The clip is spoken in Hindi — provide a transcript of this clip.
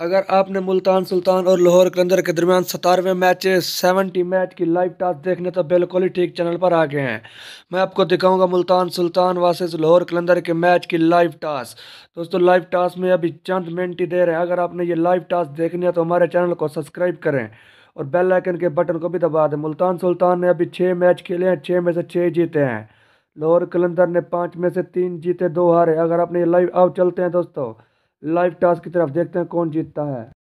अगर आपने मुल्तान सुल्तान और लाहौर कलंदर के दरमियान सतारवें मैच सेवनटी मैच की लाइव टास्क देखने तो बिल्कुल ही ठीक चैनल पर आ गए हैं मैं आपको दिखाऊंगा मुल्तान सुल्तान वर्सेस लाहौर कलंदर के मैच की लाइव टास्क दोस्तों लाइव टास्क में अभी चंद मिनट ही रहे हैं अगर आपने ये लाइव टास्क देखने है तो हमारे चैनल को सब्सक्राइब करें और बेल लाइकन के बटन को भी दबा दें मुल्तान सुल्तान ने अभी छः मैच खेले हैं छः में से छः जीते हैं लाहौर कलंदर ने पाँच में से तीन जीते दो हारे अगर आपने ये लाइव अब चलते हैं दोस्तों लाइव टास्क की तरफ देखते हैं कौन जीतता है